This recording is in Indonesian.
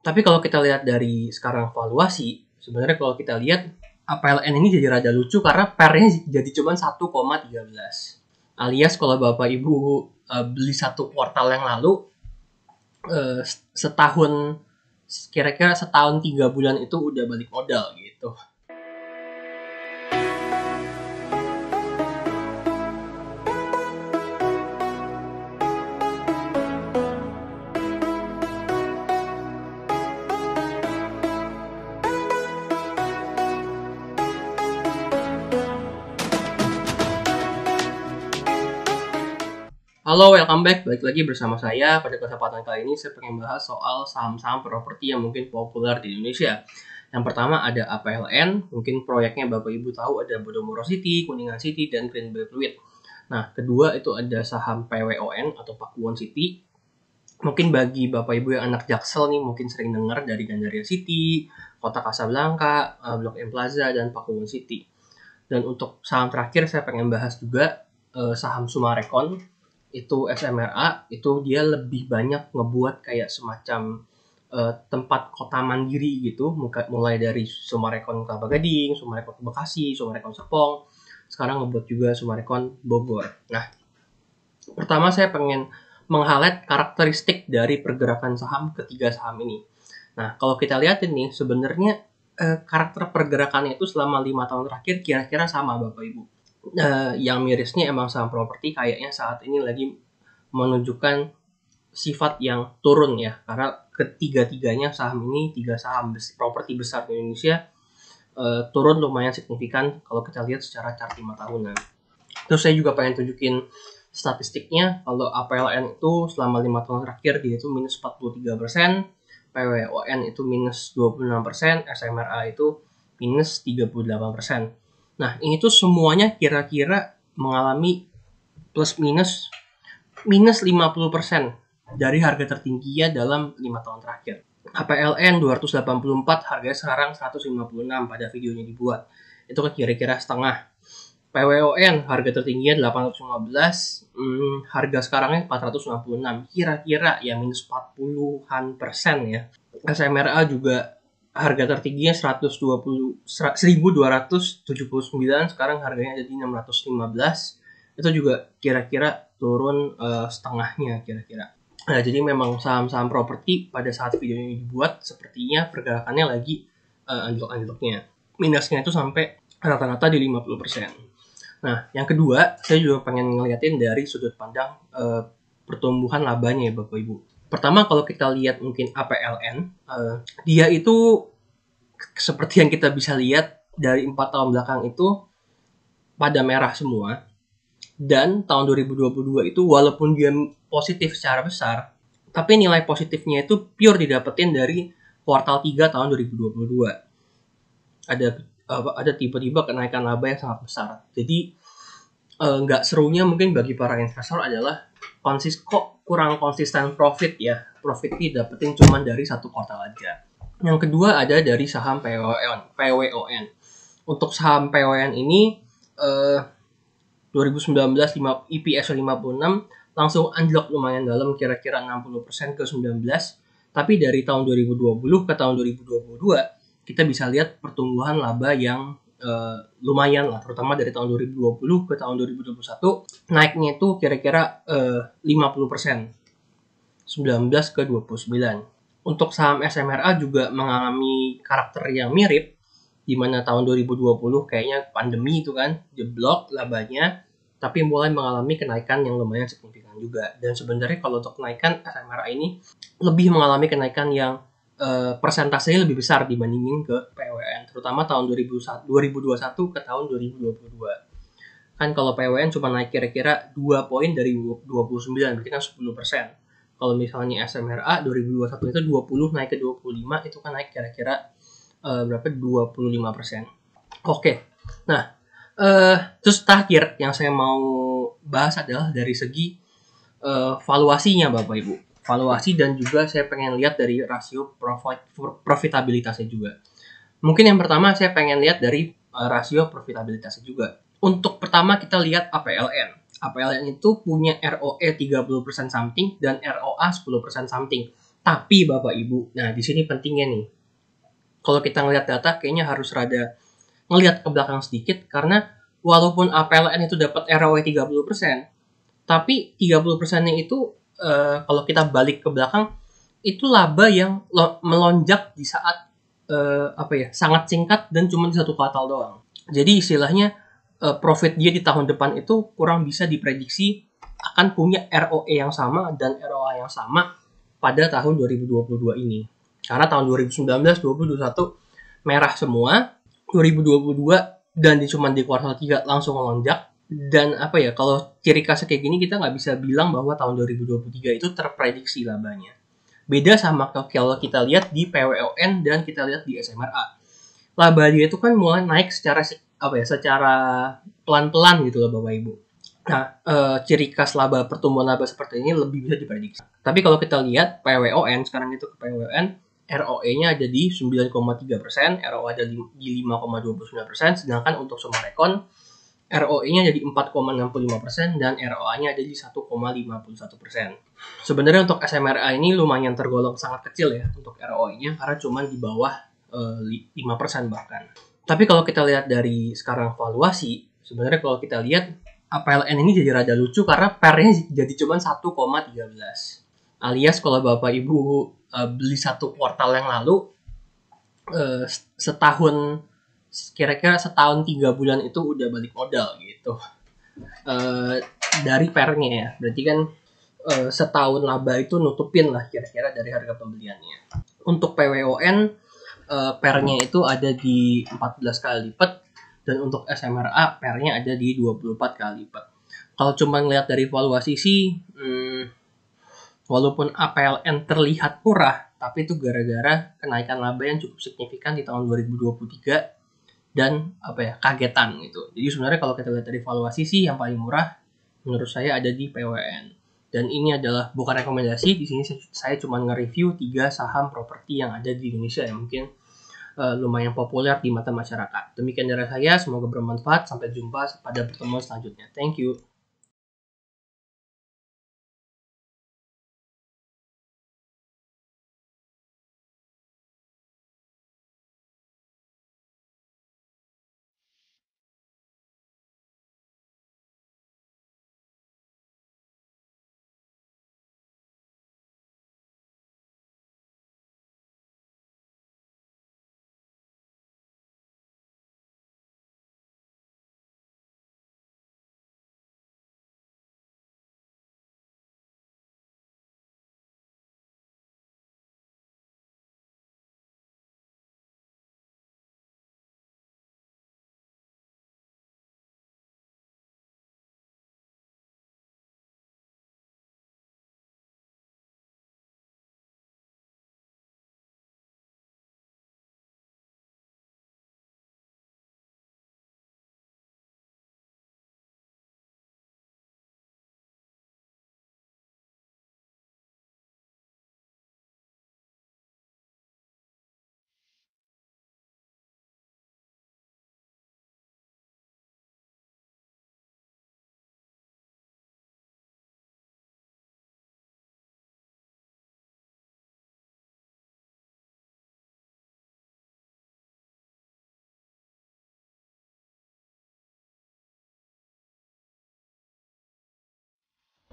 Tapi kalau kita lihat dari sekarang valuasi, sebenarnya kalau kita lihat APLN ini jadi rada lucu karena pernya jadi cuma 1,13. Alias kalau Bapak Ibu uh, beli satu kuartal yang lalu uh, setahun kira-kira setahun tiga bulan itu udah balik modal gitu. Halo, welcome back. Balik lagi bersama saya. Pada kesempatan kali ini saya pengen bahas soal saham-saham properti yang mungkin populer di Indonesia. Yang pertama ada APLN, mungkin proyeknya Bapak Ibu tahu ada Bodomoro City, Kuningan City, dan Green Bay Fluid. Nah, kedua itu ada saham PWON atau Pakuwon City. Mungkin bagi Bapak Ibu yang anak Jaksel nih mungkin sering dengar dari Gandaria City, Kota Kasablanka, eh, Blok M Plaza, dan Pakuwon City. Dan untuk saham terakhir saya pengen bahas juga eh, saham Sumarekon itu SMRA itu dia lebih banyak ngebuat kayak semacam uh, tempat kota mandiri gitu mulai dari Sumarekon Kelapa Gading, Sumarekon Bekasi, Sumarekon Serpong, sekarang ngebuat juga Sumarekon Bogor. Nah, pertama saya pengen menghalet karakteristik dari pergerakan saham ketiga saham ini. Nah, kalau kita lihat ini sebenarnya uh, karakter pergerakannya itu selama lima tahun terakhir kira-kira sama Bapak Ibu uh, yang mirisnya emang saham properti kayaknya saat ini lagi menunjukkan sifat yang turun ya karena ketiga-tiganya saham ini tiga saham bes properti besar di Indonesia uh, turun lumayan signifikan kalau kita lihat secara chart 5 tahunan. Terus saya juga pengen tunjukin statistiknya kalau APLN itu selama lima tahun terakhir dia itu minus 43 persen, PWON itu minus 26 persen, SMRA itu minus 38 persen. Nah, ini tuh semuanya kira-kira mengalami plus minus minus 50% dari harga tertingginya dalam 5 tahun terakhir. HPLN 284 harganya sekarang 156 pada videonya dibuat. Itu kan kira-kira setengah. PWON harga tertingginya 815, hmm, harga sekarangnya 456. Kira-kira ya minus 40-an persen ya. SMRA juga harga tertingginya 120 1279 sekarang harganya jadi 615 itu juga kira-kira turun uh, setengahnya kira-kira nah jadi memang saham-saham properti pada saat video ini dibuat sepertinya pergerakannya lagi uh, anjlok-anjloknya minusnya itu sampai rata-rata di 50% nah yang kedua saya juga pengen ngeliatin dari sudut pandang uh, pertumbuhan labanya ya Bapak Ibu Pertama kalau kita lihat mungkin APLN, uh, dia itu seperti yang kita bisa lihat dari empat tahun belakang itu pada merah semua. Dan tahun 2022 itu walaupun dia positif secara besar, tapi nilai positifnya itu pure didapetin dari kuartal 3 tahun 2022. Ada uh, ada tiba-tiba kenaikan laba yang sangat besar. Jadi eh, nggak uh, serunya mungkin bagi para investor adalah konsis kok kurang konsisten profit ya. Profit didapetin cuma dari satu kuartal aja. Yang kedua ada dari saham PWON. PWON. Untuk saham PWON ini eh, 2019 5, EPS 56 langsung unlock lumayan dalam kira-kira 60% ke 19. Tapi dari tahun 2020 ke tahun 2022 kita bisa lihat pertumbuhan laba yang uh, lumayan lah terutama dari tahun 2020 ke tahun 2021 naiknya itu kira-kira uh, 50% 19 ke 29 untuk saham SMRA juga mengalami karakter yang mirip di mana tahun 2020 kayaknya pandemi itu kan jeblok labanya tapi mulai mengalami kenaikan yang lumayan signifikan juga dan sebenarnya kalau untuk kenaikan SMRA ini lebih mengalami kenaikan yang uh, persentasenya lebih besar dibandingin ke PWN terutama tahun 2021 ke tahun 2022 kan kalau PWN cuma naik kira-kira 2 poin dari 29 berarti kan 10 persen kalau misalnya SMRA 2021 itu 20 naik ke 25 itu kan naik kira-kira uh, berapa 25 persen oke nah uh, terus terakhir yang saya mau bahas adalah dari segi uh, valuasinya Bapak Ibu valuasi dan juga saya pengen lihat dari rasio profit profitabilitasnya juga. Mungkin yang pertama saya pengen lihat dari eh, rasio profitabilitasnya juga. Untuk pertama kita lihat APLN. APLN itu punya ROE 30% something dan ROA 10% something. Tapi Bapak Ibu, nah di sini pentingnya nih. Kalau kita ngelihat data kayaknya harus rada ngelihat ke belakang sedikit karena walaupun APLN itu dapat ROE 30%, tapi 30%-nya itu Eh, kalau kita balik ke belakang itu laba yang melonjak di saat uh, apa ya sangat singkat dan cuma satu kuartal doang. Jadi istilahnya uh, profit dia di tahun depan itu kurang bisa diprediksi akan punya ROE yang sama dan ROA yang sama pada tahun 2022 ini. Karena tahun 2019, 2021 merah semua, 2022 dan cuma di kuartal 3 langsung melonjak dan apa ya kalau ciri khasnya kayak gini kita nggak bisa bilang bahwa tahun 2023 itu terprediksi labanya beda sama kalau kita lihat di PWON dan kita lihat di SMRA laba dia itu kan mulai naik secara apa ya secara pelan-pelan gitu loh bapak ibu nah e, ciri khas laba pertumbuhan laba seperti ini lebih bisa diprediksi tapi kalau kita lihat PWON sekarang itu ke PWON ROE-nya ada di 9,3 persen, ROA e ada di 5,29 sedangkan untuk Sumarekon ROE-nya jadi 4,65% dan ROA-nya jadi 1,51%. Sebenarnya untuk SMRA ini lumayan tergolong sangat kecil ya untuk ROE-nya karena cuma di bawah e, eh, 5% bahkan. Tapi kalau kita lihat dari sekarang valuasi, sebenarnya kalau kita lihat APLN ini jadi rada lucu karena pernya jadi cuma 1,13. Alias kalau Bapak Ibu e, beli satu kuartal yang lalu eh, setahun kira-kira setahun tiga bulan itu udah balik modal gitu uh, dari pernya ya berarti kan uh, setahun laba itu nutupin lah kira-kira dari harga pembeliannya untuk PWON uh, eh, pernya itu ada di 14 kali lipat dan untuk SMRA pernya ada di 24 kali lipat kalau cuma ngelihat dari valuasi sih hmm, walaupun APLN terlihat murah tapi itu gara-gara kenaikan laba yang cukup signifikan di tahun 2023 dan apa ya kagetan gitu. Jadi sebenarnya kalau kita lihat dari valuasi sih yang paling murah menurut saya ada di PWN. Dan ini adalah bukan rekomendasi, di sini saya cuma nge-review tiga saham properti yang ada di Indonesia yang mungkin uh, lumayan populer di mata masyarakat. Demikian dari saya, semoga bermanfaat. Sampai jumpa pada pertemuan selanjutnya. Thank you.